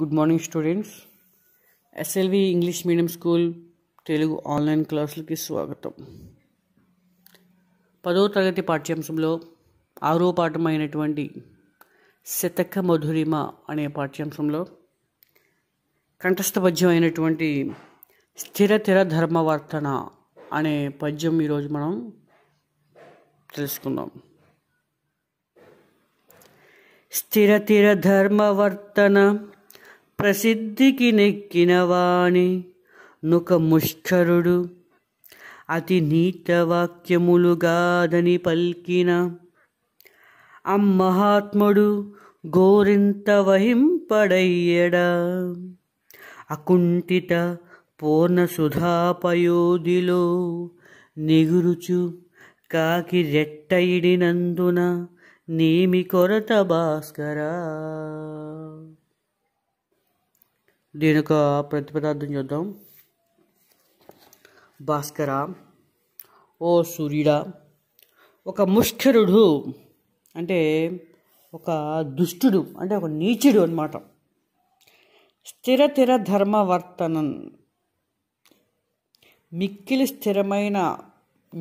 good morning students SLV English medium school Telugu online క్లాసులకి స్వాగతం పదో తరగతి పాఠ్యాంశంలో ఆరో పాఠమైనటువంటి శతక మధురిమ అనే పాఠ్యాంశంలో కంఠస్థ పద్యం అయినటువంటి స్థిర ధర్మవర్తన అనే పద్యం ఈరోజు మనం తెలుసుకుందాం స్థిరతిర ధర్మవర్తన ప్రసిద్ధికి నెక్కినవాణి నుక ముష్కరుడు అతి గాదని పల్కిన అమ్మహాత్ముడు గోరింత వహింపడయ్యడా అకుంఠిత పూర్ణసుధాపయోధిలో నిగురుచు కాకి రెట్టయిడినందున నేమి కొరత భాస్కరా దీని యొక్క ప్రతిపదార్థం చూద్దాం భాస్కర ఓ సూర్యుడా ఒక ముష్కరుడు అంటే ఒక దుష్టుడు అంటే ఒక నీచుడు అనమాట స్థిరతిర ధర్మవర్తనం మిక్కిలి స్థిరమైన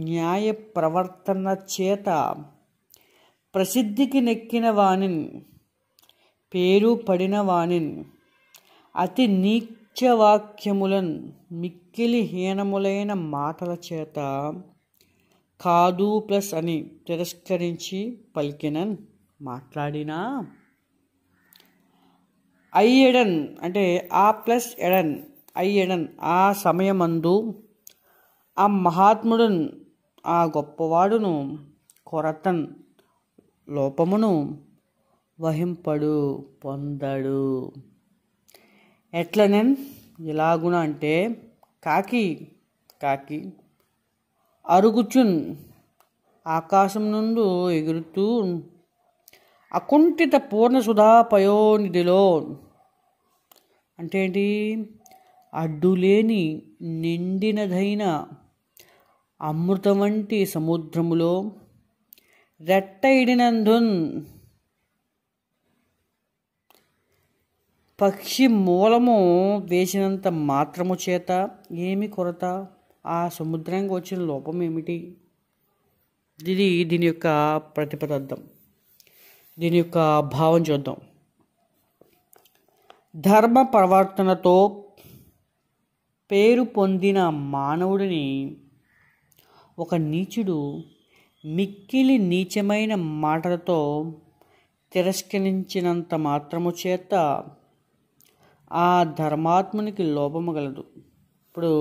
న్యాయ ప్రవర్తన చేత ప్రసిద్ధికి నెక్కిన వాణిన్ పేరు పడిన వాణిన్ అతి నీచవాక్యములన్ మిక్కిలి హీనములైన మాటల చేత కాదు ప్లస్ అని తిరస్కరించి పలికినన్ మాట్లాడినా అయ్యడన్ అంటే ఆ ప్లస్ ఎడన్ అయ్యడన్ ఆ సమయమందు ఆ మహాత్ముడన్ ఆ గొప్పవాడును కొరతన్ లోపమును వహింపడు పొందడు ఎట్లనే ఎలాగున అంటే కాకి కాకి అరుగుచున్ ఆకాశం నుండి ఎగురుతూ అకుంఠిత పూర్ణ సుధా పయోనిధిలో అంటే ఏంటి అడ్డులేని నిండినదైన అమృతం వంటి సముద్రములో రెట్టయిడినందున్ పక్షి మూలము వేసినంత మాత్రము చేత ఏమి కొరత ఆ సముద్రానికి వచ్చిన లోపం ఏమిటి ఇది దీని యొక్క ప్రతిపదార్థం దీని యొక్క భావం చూద్దాం ధర్మ ప్రవర్తనతో పేరు పొందిన మానవుడిని ఒక నీచుడు మిక్కిలి నీచమైన మాటలతో తిరస్కరించినంత మాత్రము చేత ఆ ధర్మాత్మునికి లోపము గలదు ఇప్పుడు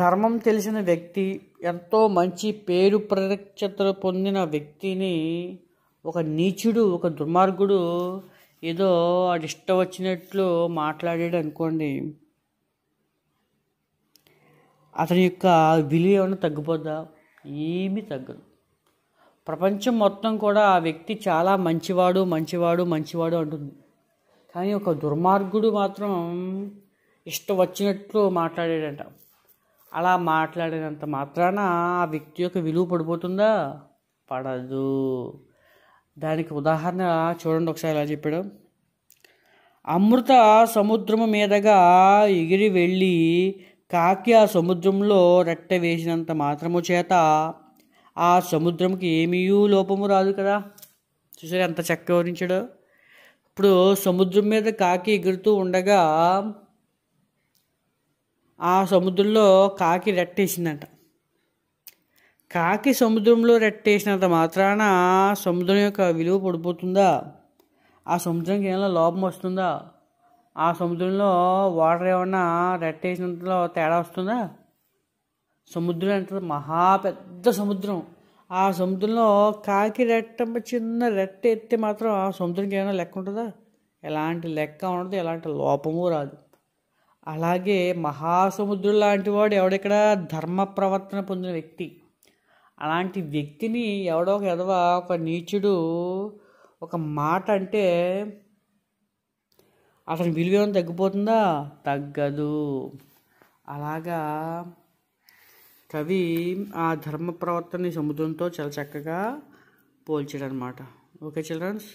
ధర్మం తెలిసిన వ్యక్తి ఎంతో మంచి పేరు ప్రఖ్యతలు పొందిన వ్యక్తిని ఒక నీచుడు ఒక దుర్మార్గుడు ఏదో అడిష్టం వచ్చినట్లు మాట్లాడాడు అనుకోండి అతని యొక్క విలువ ఏమైనా తగ్గిపోద్దా ఏమీ తగ్గదు ప్రపంచం మొత్తం కూడా ఆ వ్యక్తి చాలా మంచివాడు మంచివాడు మంచివాడు అంటుంది కానీ ఒక దుర్మార్గుడు మాత్రం ఇష్టం వచ్చినట్లు మాట్లాడాడంట అలా మాట్లాడినంత మాత్రాన ఆ వ్యక్తి యొక్క విలువ పడిపోతుందా పడదు దానికి ఉదాహరణ చూడండి ఒకసారి ఎలా చెప్పాడు అమృత సముద్రము మీదగా ఎగిరి వెళ్ళి కాకి ఆ సముద్రంలో రెట్ట వేసినంత మాత్రము చేత ఆ సముద్రంకి ఏమీ లోపము రాదు కదా చూసారు ఎంత చక్కగా వర్ణించాడు ఇప్పుడు సముద్రం మీద కాకి ఎగురుతూ ఉండగా ఆ సముద్రంలో కాకి రెట్టేసిందంట కాకి సముద్రంలో రెట్టేసినంత మాత్రాన సముద్రం యొక్క విలువ పడిపోతుందా ఆ సముద్రంకి ఏమైనా లోపం వస్తుందా ఆ సముద్రంలో వాటర్ ఏమన్నా రెట్టేసినంతలో తేడా వస్తుందా సముద్రం అంటే మహా పెద్ద సముద్రం ఆ సముద్రంలో కాకి రెట్టమ్మ చిన్న రెట్ట ఎత్తే మాత్రం ఆ సముద్రంకి ఏమైనా లెక్క ఉంటుందా ఎలాంటి లెక్క ఉండదు ఎలాంటి లోపము రాదు అలాగే మహాసముద్రుడు లాంటి వాడు ఎవడెక్కడ ధర్మ ప్రవర్తన పొందిన వ్యక్తి అలాంటి వ్యక్తిని ఎవడో ఒక ఎదవా ఒక నీచుడు ఒక మాట అంటే అతని విలువ ఏమైనా తగ్గిపోతుందా తగ్గదు అలాగా కవి ఆ ధర్మ ప్రవర్తనని సముద్రంతో చాలా చక్కగా పోల్చాడనమాట ఓకే చిల్డ్రన్స్